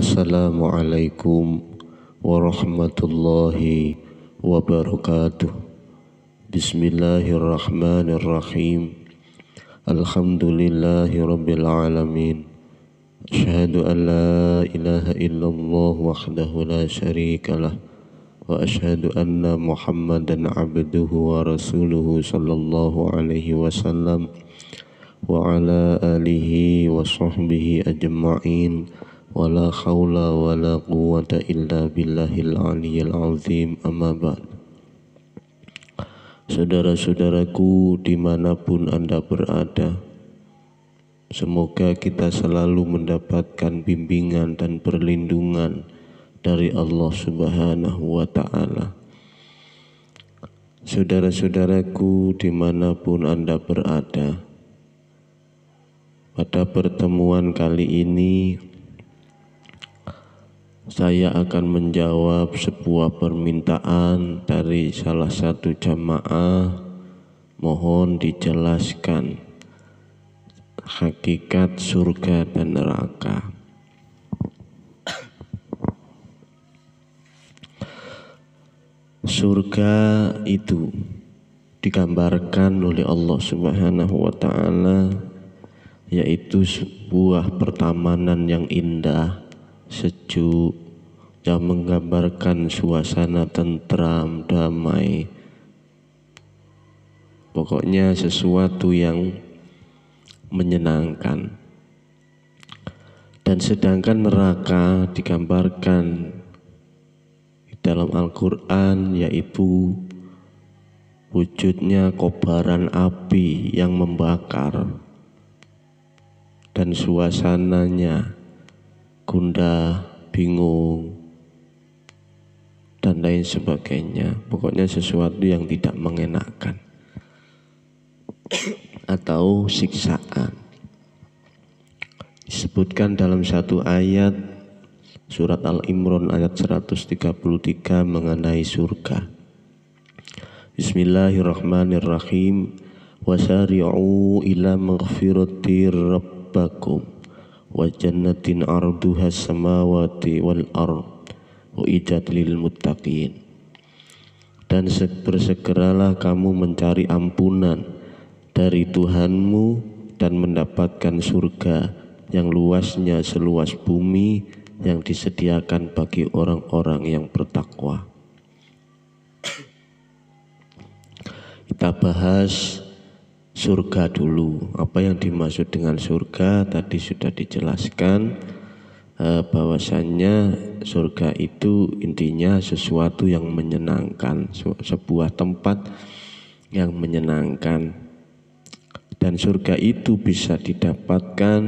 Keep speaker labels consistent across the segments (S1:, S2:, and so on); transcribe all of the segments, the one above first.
S1: Assalamualaikum warahmatullahi wabarakatuh Bismillahirrahmanirrahim Alhamdulillahi rabbil alamin Ashhadu an la ilaha illallah wahdahu la sharika lah Wa ashhadu anna muhammadan abduhu wa rasuluhu sallallahu alaihi wasallam wa wa ala alihi وعلى آله وصحبه أجمعين ولا حول ولا قوة إلا بالله aliyyil azim amma ba'd Saudara-saudaraku dimanapun Anda berada Semoga kita selalu mendapatkan bimbingan dan perlindungan dari Allah Subhanahu wa Ta'ala. Saudara-saudaraku, dimanapun Anda berada, pada pertemuan kali ini, saya akan menjawab sebuah permintaan dari salah satu jamaah. Mohon dijelaskan hakikat surga dan neraka. Surga itu digambarkan oleh Allah Subhanahu wa taala yaitu sebuah pertamanan yang indah, sejuk, yang menggambarkan suasana tentram, damai. Pokoknya sesuatu yang menyenangkan. Dan sedangkan neraka digambarkan di dalam Al-Quran yaitu wujudnya kobaran api yang membakar dan suasananya gundah, bingung, dan lain sebagainya. Pokoknya sesuatu yang tidak mengenakan atau siksaan. Disebutkan dalam satu ayat surat Al-Imran ayat 133 mengenai surga. Bismillahirrahmanirrahim. Wasari'u ila maghfirati ربكم وجنة عرضها السماوات والأرض Lil للمتقين dan bersegeralah kamu mencari ampunan dari Tuhanmu dan mendapatkan surga yang luasnya seluas bumi yang disediakan bagi orang-orang yang bertakwa. Kita bahas surga dulu. Apa yang dimaksud dengan surga tadi sudah dijelaskan eh, bahwasannya surga itu intinya sesuatu yang menyenangkan, sebuah tempat yang menyenangkan. Dan surga itu bisa didapatkan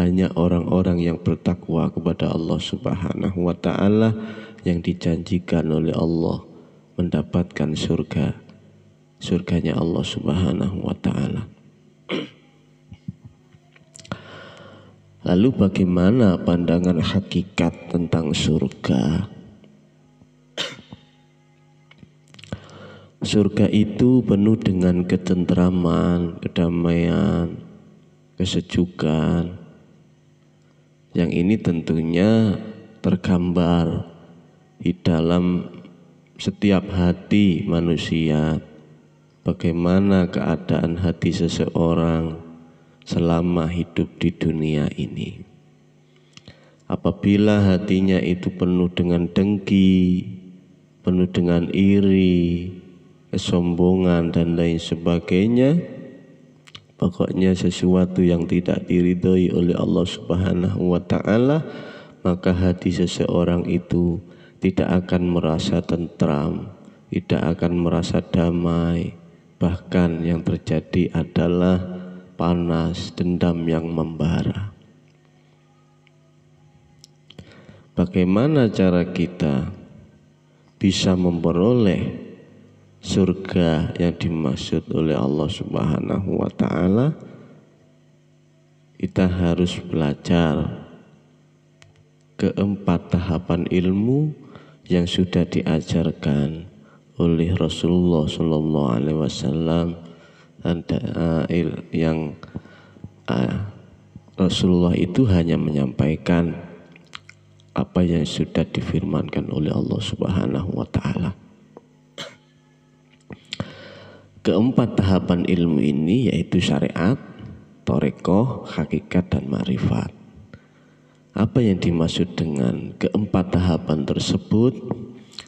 S1: hanya orang-orang yang bertakwa kepada Allah Subhanahu wa taala yang dijanjikan oleh Allah mendapatkan surga surganya Allah Subhanahu wa taala. Lalu bagaimana pandangan hakikat tentang surga? Surga itu penuh dengan ketentraman, kedamaian, kesejukan. Yang ini tentunya tergambar di dalam setiap hati manusia bagaimana keadaan hati seseorang selama hidup di dunia ini. Apabila hatinya itu penuh dengan dengki, penuh dengan iri, kesombongan, dan lain sebagainya, pokoknya sesuatu yang tidak diridhoi oleh Allah Subhanahu wa Ta'ala, maka hati seseorang itu tidak akan merasa tentram, tidak akan merasa damai, Bahkan yang terjadi adalah panas dendam yang membara. Bagaimana cara kita bisa memperoleh surga yang dimaksud oleh Allah Subhanahu wa taala? Kita harus belajar keempat tahapan ilmu yang sudah diajarkan oleh Rasulullah Shallallahu Alaihi Wasallam ada eh, yang eh, Rasulullah itu hanya menyampaikan apa yang sudah difirmankan oleh Allah Subhanahu wa taala. Keempat tahapan ilmu ini yaitu syariat, torekoh, hakikat, dan marifat. Apa yang dimaksud dengan keempat tahapan tersebut?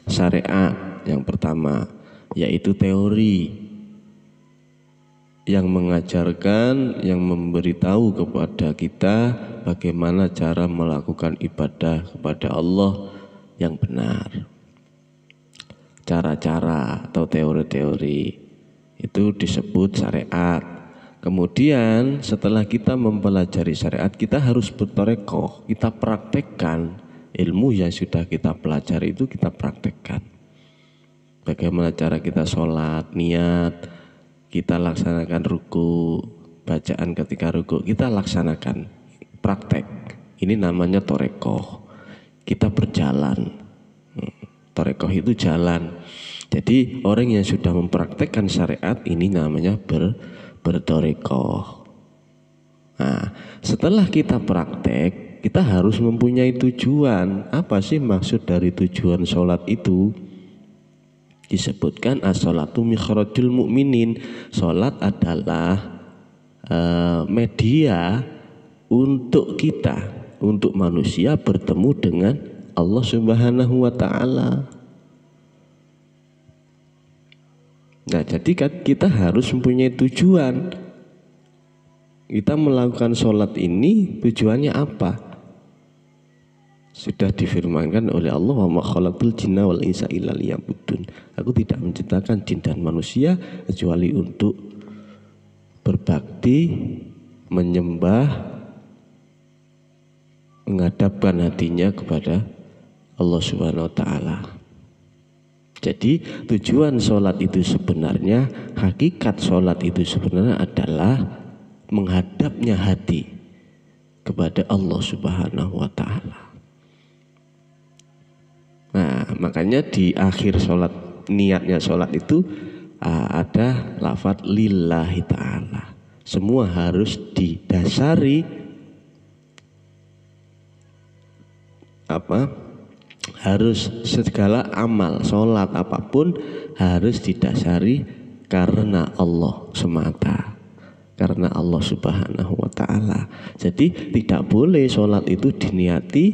S1: Syariat yang pertama yaitu teori yang mengajarkan, yang memberitahu kepada kita bagaimana cara melakukan ibadah kepada Allah yang benar. Cara-cara atau teori-teori itu disebut syariat. Kemudian setelah kita mempelajari syariat, kita harus bertorekoh, kita praktekkan ilmu yang sudah kita pelajari itu kita praktekkan bagaimana cara kita sholat, niat, kita laksanakan ruku, bacaan ketika ruku, kita laksanakan praktek. Ini namanya torekoh. Kita berjalan. Hmm, torekoh itu jalan. Jadi orang yang sudah mempraktekkan syariat ini namanya ber, bertorekoh. Nah, setelah kita praktek, kita harus mempunyai tujuan. Apa sih maksud dari tujuan sholat itu? disebutkan as-salatu mikhrajul mukminin. Salat adalah eh, media untuk kita, untuk manusia bertemu dengan Allah Subhanahu wa taala. Nah, jadi kan kita harus mempunyai tujuan. Kita melakukan sholat ini tujuannya apa? sudah difirmankan oleh Allah wa makhalaqul jinna wal insa illa liya'budun. Aku tidak menciptakan jin dan manusia kecuali untuk berbakti, menyembah, menghadapkan hatinya kepada Allah Subhanahu wa taala. Jadi tujuan sholat itu sebenarnya hakikat sholat itu sebenarnya adalah menghadapnya hati kepada Allah Subhanahu wa taala. Nah, makanya di akhir sholat niatnya sholat itu ah, ada lafat lillahi ta'ala. Semua harus didasari apa harus segala amal sholat apapun harus didasari karena Allah semata karena Allah subhanahu wa ta'ala jadi tidak boleh sholat itu diniati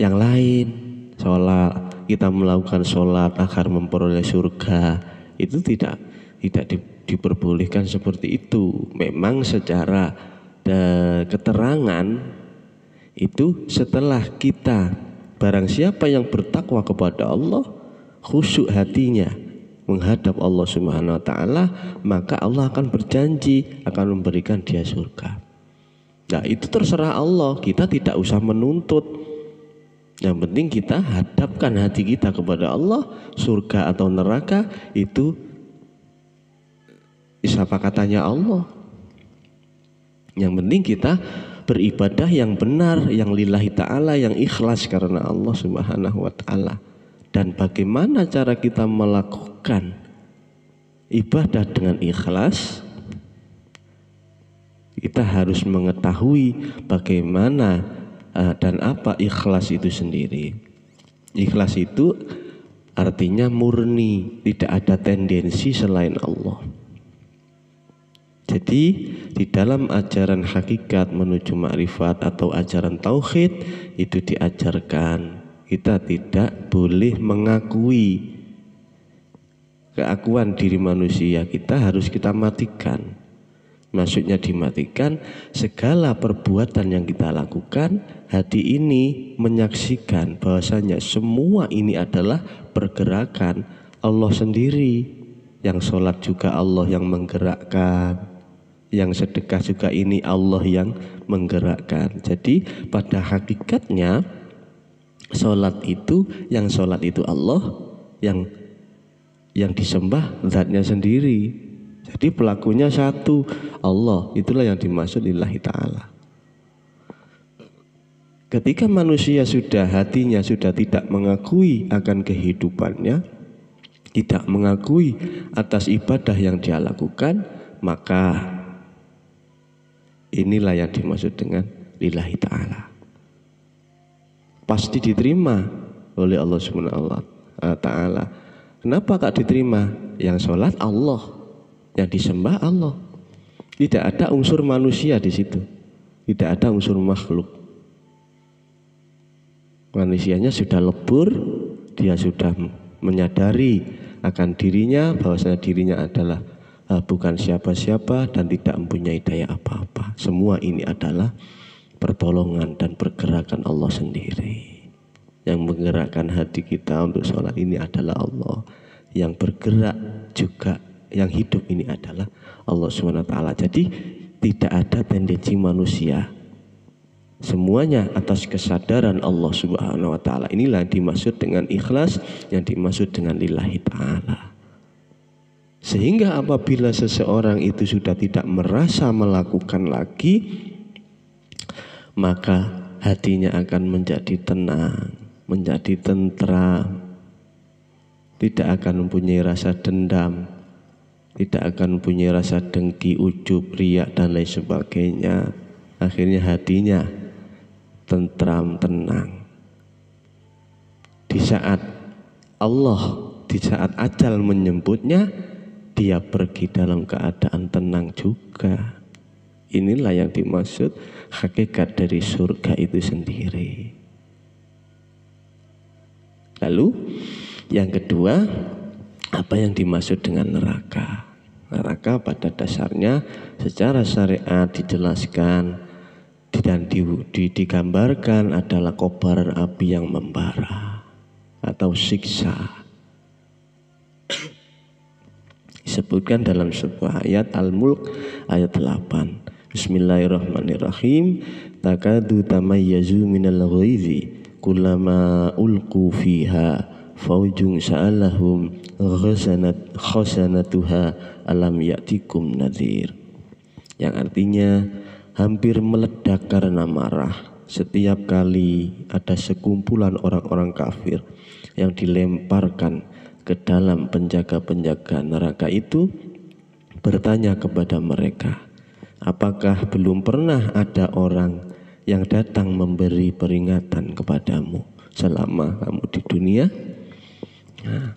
S1: yang lain sholat kita melakukan sholat agar memperoleh surga itu tidak tidak di, diperbolehkan seperti itu memang secara de, keterangan itu setelah kita barang siapa yang bertakwa kepada Allah khusyuk hatinya menghadap Allah Subhanahu wa taala, maka Allah akan berjanji akan memberikan dia surga. Nah, itu terserah Allah. Kita tidak usah menuntut yang penting kita hadapkan hati kita kepada Allah, surga atau neraka itu siapa katanya Allah. Yang penting kita beribadah yang benar, yang lillahi ta'ala, yang ikhlas karena Allah subhanahu wa ta'ala. Dan bagaimana cara kita melakukan ibadah dengan ikhlas, kita harus mengetahui bagaimana Eh, dan apa ikhlas itu sendiri? Ikhlas itu artinya murni, tidak ada tendensi selain Allah. Jadi di dalam ajaran hakikat menuju makrifat atau ajaran tauhid itu diajarkan kita tidak boleh mengakui keakuan diri manusia kita harus kita matikan. Maksudnya dimatikan segala perbuatan yang kita lakukan hati ini menyaksikan bahwasanya semua ini adalah pergerakan Allah sendiri. Yang sholat juga Allah yang menggerakkan. Yang sedekah juga ini Allah yang menggerakkan. Jadi pada hakikatnya sholat itu yang sholat itu Allah yang yang disembah zatnya sendiri. Jadi pelakunya satu Allah itulah yang dimaksud lillahi ta'ala. Ketika manusia sudah hatinya sudah tidak mengakui akan kehidupannya, tidak mengakui atas ibadah yang dia lakukan, maka inilah yang dimaksud dengan lillahi ta'ala. Pasti diterima oleh Allah Subhanahu Kenapa kak diterima? Yang sholat Allah, yang disembah Allah. Tidak ada unsur manusia di situ. Tidak ada unsur makhluk manusianya sudah lebur, dia sudah menyadari akan dirinya bahwasanya dirinya adalah uh, bukan siapa-siapa dan tidak mempunyai daya apa-apa. Semua ini adalah pertolongan dan pergerakan Allah sendiri. Yang menggerakkan hati kita untuk sholat ini adalah Allah. Yang bergerak juga yang hidup ini adalah Allah SWT. Jadi tidak ada tendensi manusia semuanya atas kesadaran Allah Subhanahu wa taala. Inilah dimaksud dengan ikhlas, yang dimaksud dengan lillahi taala. Sehingga apabila seseorang itu sudah tidak merasa melakukan lagi, maka hatinya akan menjadi tenang, menjadi tentram. Tidak akan mempunyai rasa dendam, tidak akan mempunyai rasa dengki, ujub, riak dan lain sebagainya. Akhirnya hatinya tentram, tenang. Di saat Allah, di saat ajal menyebutnya, dia pergi dalam keadaan tenang juga. Inilah yang dimaksud hakikat dari surga itu sendiri. Lalu yang kedua, apa yang dimaksud dengan neraka? Neraka pada dasarnya secara syariat dijelaskan dan di, di, digambarkan adalah kobaran api yang membara atau siksa. Disebutkan dalam sebuah ayat Al-Mulk ayat 8. Bismillahirrahmanirrahim. Takadu tamayyazu minal ghaizi kulama ulku fiha faujung sa'alahum ghasanat khasanatuha alam ya'tikum nadhir. Yang artinya hampir meledak karena marah. Setiap kali ada sekumpulan orang-orang kafir yang dilemparkan ke dalam penjaga-penjaga neraka itu bertanya kepada mereka, "Apakah belum pernah ada orang yang datang memberi peringatan kepadamu selama kamu di dunia?" Nah.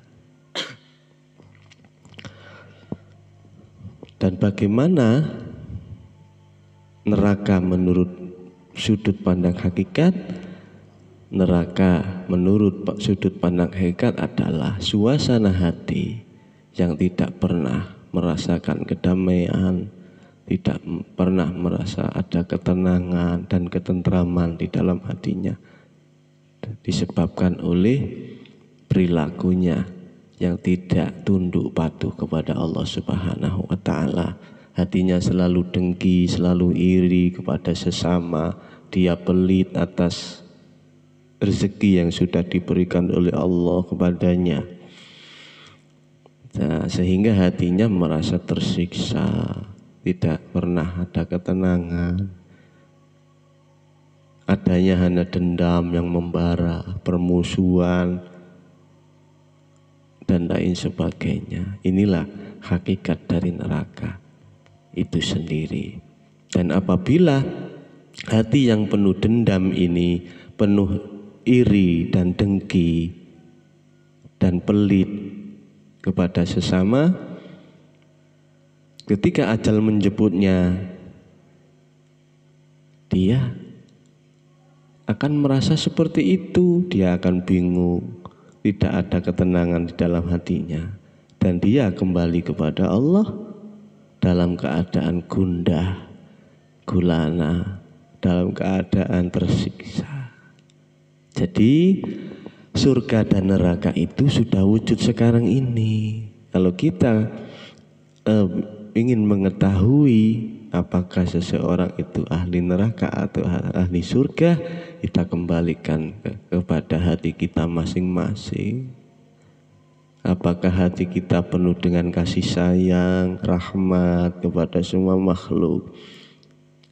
S1: dan bagaimana neraka menurut sudut pandang hakikat neraka menurut sudut pandang hakikat adalah suasana hati yang tidak pernah merasakan kedamaian, tidak pernah merasa ada ketenangan dan ketentraman di dalam hatinya disebabkan oleh perilakunya yang tidak tunduk patuh kepada Allah Subhanahu wa taala hatinya selalu dengki, selalu iri kepada sesama, dia pelit atas rezeki yang sudah diberikan oleh Allah kepadanya. Nah, sehingga hatinya merasa tersiksa, tidak pernah ada ketenangan. Adanya hanya dendam yang membara, permusuhan, dan lain sebagainya. Inilah hakikat dari neraka itu sendiri. Dan apabila hati yang penuh dendam ini, penuh iri dan dengki dan pelit kepada sesama, ketika ajal menjemputnya, dia akan merasa seperti itu, dia akan bingung, tidak ada ketenangan di dalam hatinya, dan dia kembali kepada Allah dalam keadaan gundah, gulana, dalam keadaan tersiksa. Jadi surga dan neraka itu sudah wujud sekarang ini. Kalau kita eh, ingin mengetahui apakah seseorang itu ahli neraka atau ahli surga, kita kembalikan ke, kepada hati kita masing-masing. Apakah hati kita penuh dengan kasih sayang, rahmat kepada semua makhluk?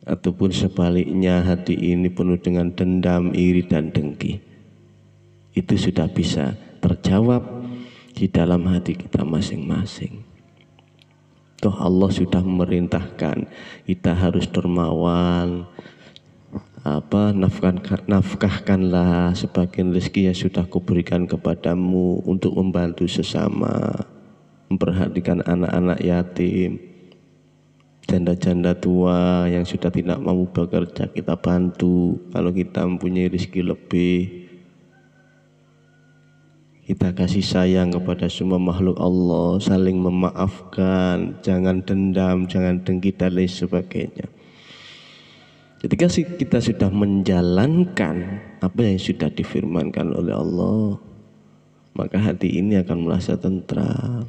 S1: Ataupun sebaliknya hati ini penuh dengan dendam, iri, dan dengki. Itu sudah bisa terjawab di dalam hati kita masing-masing. Toh Allah sudah memerintahkan kita harus dermawan, apa nafkahkanlah sebagian rezeki yang sudah kuberikan kepadamu untuk membantu sesama memperhatikan anak-anak yatim janda-janda tua yang sudah tidak mampu bekerja kita bantu kalau kita mempunyai rezeki lebih kita kasih sayang kepada semua makhluk Allah saling memaafkan jangan dendam jangan dengki dan lain sebagainya Ketika kita sudah menjalankan apa yang sudah difirmankan oleh Allah, maka hati ini akan merasa tentram.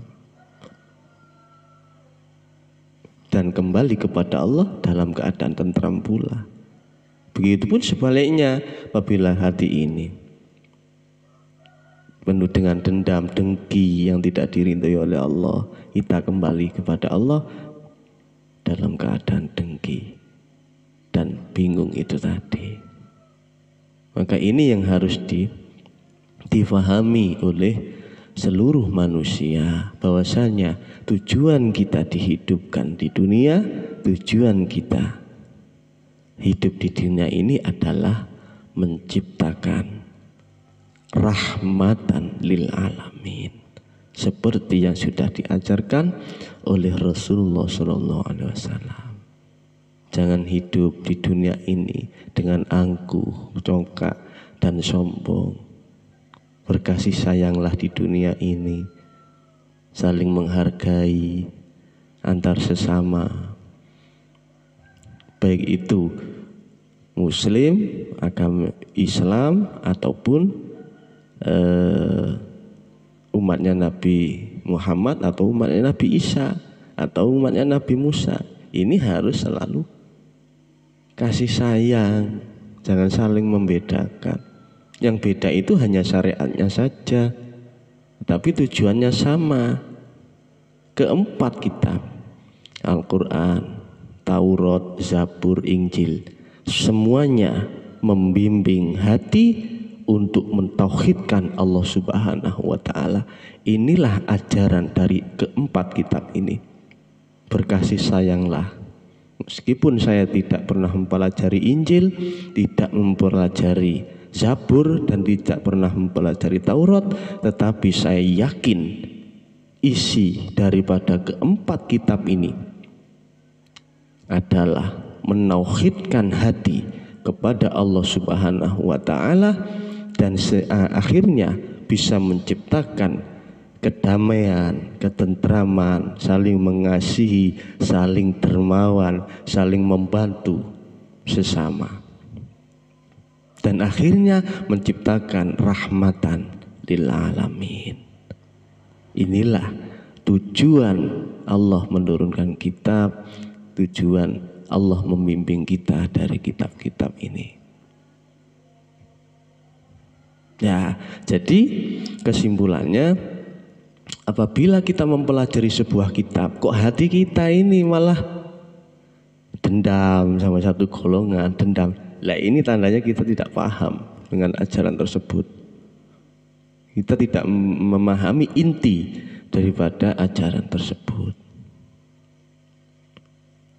S1: Dan kembali kepada Allah dalam keadaan tentram pula. Begitupun sebaliknya apabila hati ini penuh dengan dendam, dengki yang tidak dirintai oleh Allah, kita kembali kepada Allah dalam keadaan dengki dan bingung itu tadi. Maka ini yang harus di, difahami oleh seluruh manusia bahwasanya tujuan kita dihidupkan di dunia, tujuan kita hidup di dunia ini adalah menciptakan rahmatan lil alamin seperti yang sudah diajarkan oleh Rasulullah Shallallahu Alaihi Wasallam. Jangan hidup di dunia ini dengan angkuh, congkak, dan sombong. Berkasih sayanglah di dunia ini, saling menghargai antar sesama, baik itu Muslim, agama Islam, ataupun uh, umatnya Nabi Muhammad, atau umatnya Nabi Isa, atau umatnya Nabi Musa. Ini harus selalu kasih sayang jangan saling membedakan yang beda itu hanya syariatnya saja tapi tujuannya sama keempat kitab Al-Quran, Taurat, Zabur, Injil semuanya membimbing hati untuk mentauhidkan Allah Subhanahu wa taala. Inilah ajaran dari keempat kitab ini. Berkasih sayanglah Meskipun saya tidak pernah mempelajari Injil, tidak mempelajari Zabur dan tidak pernah mempelajari Taurat, tetapi saya yakin isi daripada keempat kitab ini adalah menauhidkan hati kepada Allah Subhanahu wa taala dan akhirnya bisa menciptakan kedamaian, ketentraman, saling mengasihi, saling dermawan, saling membantu sesama. Dan akhirnya menciptakan rahmatan lil alamin. Inilah tujuan Allah menurunkan kitab, tujuan Allah membimbing kita dari kitab-kitab ini. Ya, jadi kesimpulannya apabila kita mempelajari sebuah kitab, kok hati kita ini malah dendam sama satu golongan, dendam. Lah ini tandanya kita tidak paham dengan ajaran tersebut. Kita tidak memahami inti daripada ajaran tersebut.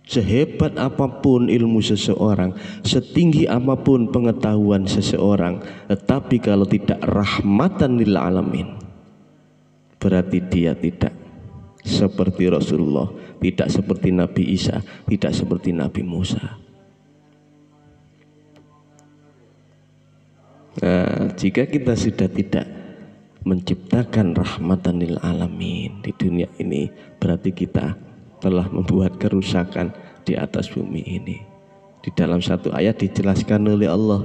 S1: Sehebat apapun ilmu seseorang, setinggi apapun pengetahuan seseorang, tetapi kalau tidak rahmatan lil alamin, berarti dia tidak seperti Rasulullah, tidak seperti Nabi Isa, tidak seperti Nabi Musa. Nah, jika kita sudah tidak menciptakan rahmatan lil alamin di dunia ini, berarti kita telah membuat kerusakan di atas bumi ini. Di dalam satu ayat dijelaskan oleh Allah,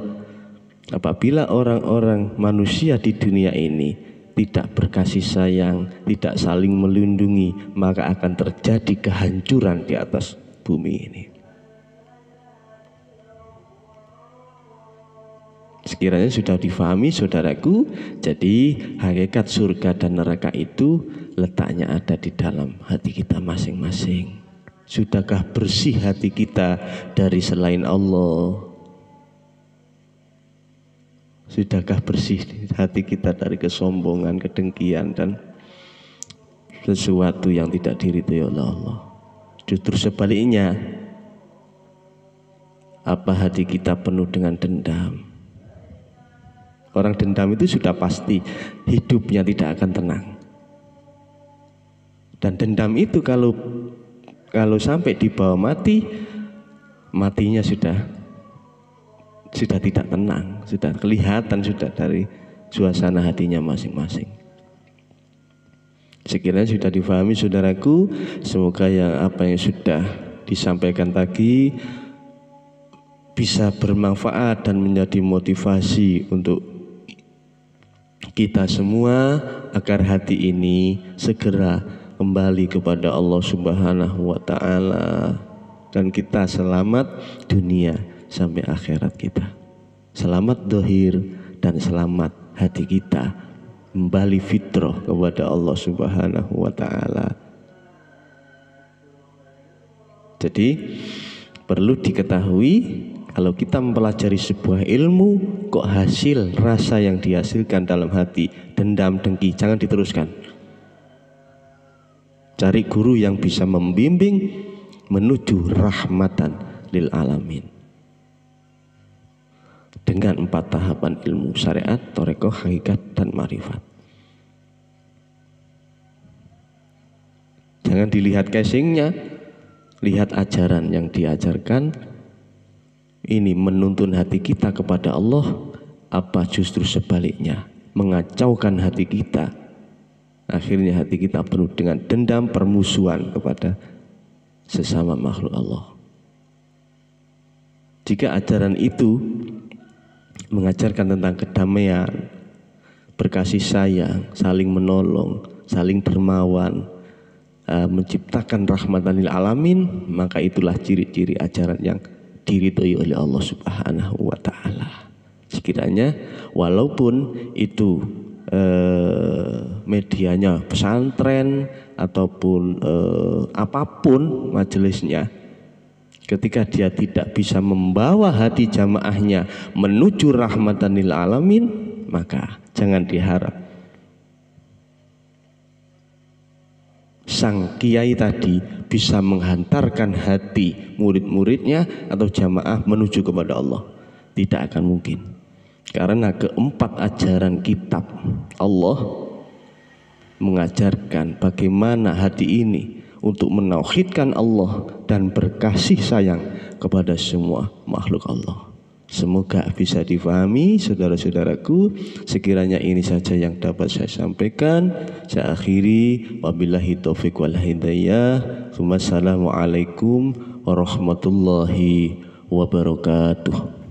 S1: apabila orang-orang manusia di dunia ini tidak berkasih sayang, tidak saling melindungi, maka akan terjadi kehancuran di atas bumi ini. Sekiranya sudah difahami saudaraku, jadi hakikat surga dan neraka itu letaknya ada di dalam hati kita masing-masing. Sudahkah bersih hati kita dari selain Allah? Sudahkah bersih hati kita dari kesombongan, kedengkian dan sesuatu yang tidak diridhoi oleh Allah. Justru sebaliknya, apa hati kita penuh dengan dendam? Orang dendam itu sudah pasti hidupnya tidak akan tenang. Dan dendam itu kalau kalau sampai dibawa mati, matinya sudah sudah tidak tenang, sudah kelihatan sudah dari suasana hatinya masing-masing. Sekiranya sudah difahami saudaraku, semoga yang apa yang sudah disampaikan tadi bisa bermanfaat dan menjadi motivasi untuk kita semua agar hati ini segera kembali kepada Allah Subhanahu wa taala dan kita selamat dunia sampai akhirat kita. Selamat dohir dan selamat hati kita kembali fitrah kepada Allah Subhanahu wa taala. Jadi perlu diketahui kalau kita mempelajari sebuah ilmu kok hasil rasa yang dihasilkan dalam hati dendam dengki jangan diteruskan. Cari guru yang bisa membimbing menuju rahmatan lil alamin dengan empat tahapan ilmu syariat, toreko, hakikat, dan marifat. Jangan dilihat casingnya, lihat ajaran yang diajarkan. Ini menuntun hati kita kepada Allah, apa justru sebaliknya, mengacaukan hati kita. Akhirnya hati kita penuh dengan dendam permusuhan kepada sesama makhluk Allah. Jika ajaran itu mengajarkan tentang kedamaian, berkasih sayang, saling menolong, saling dermawan, eh, menciptakan rahmatan lil alamin, maka itulah ciri-ciri ajaran yang diridhoi oleh Allah Subhanahu wa taala. Sekiranya walaupun itu eh, medianya pesantren ataupun eh, apapun majelisnya Ketika dia tidak bisa membawa hati jamaahnya menuju rahmatan lil alamin, maka jangan diharap. Sang kiai tadi bisa menghantarkan hati murid-muridnya atau jamaah menuju kepada Allah. Tidak akan mungkin. Karena keempat ajaran kitab Allah mengajarkan bagaimana hati ini untuk menauhidkan Allah dan berkasih sayang kepada semua makhluk Allah. Semoga bisa difahami saudara-saudaraku. Sekiranya ini saja yang dapat saya sampaikan. Saya akhiri wabillahi taufiq wal hidayah. Wassalamualaikum warahmatullahi wabarakatuh.